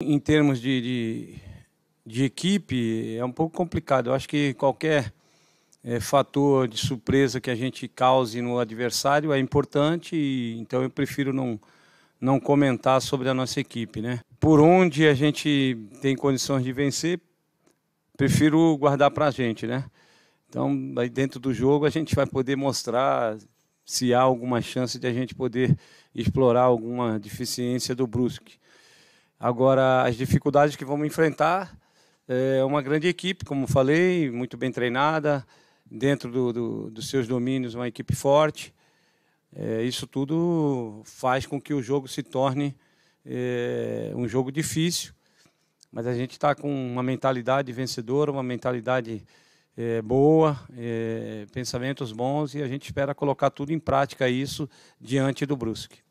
Em termos de, de, de, equipe, é um pouco complicado. Eu acho que qualquer é, fator de surpresa que a gente cause no adversário é importante, e, então eu prefiro não, não comentar sobre a nossa equipe. Né? Por onde a gente tem condições de vencer, prefiro guardar para a gente. Né? Então, aí dentro do jogo, a gente vai poder mostrar se há alguma chance de a gente poder explorar alguma deficiência do Brusque. Agora, as dificuldades que vamos enfrentar é uma grande equipe, como falei, muito bem treinada, dentro do, do, dos seus domínios, uma equipe forte. É, isso tudo faz com que o jogo se torne é, um jogo difícil, mas a gente está com uma mentalidade vencedora, uma mentalidade é, boa, é, pensamentos bons e a gente espera colocar tudo em prática isso diante do Brusque.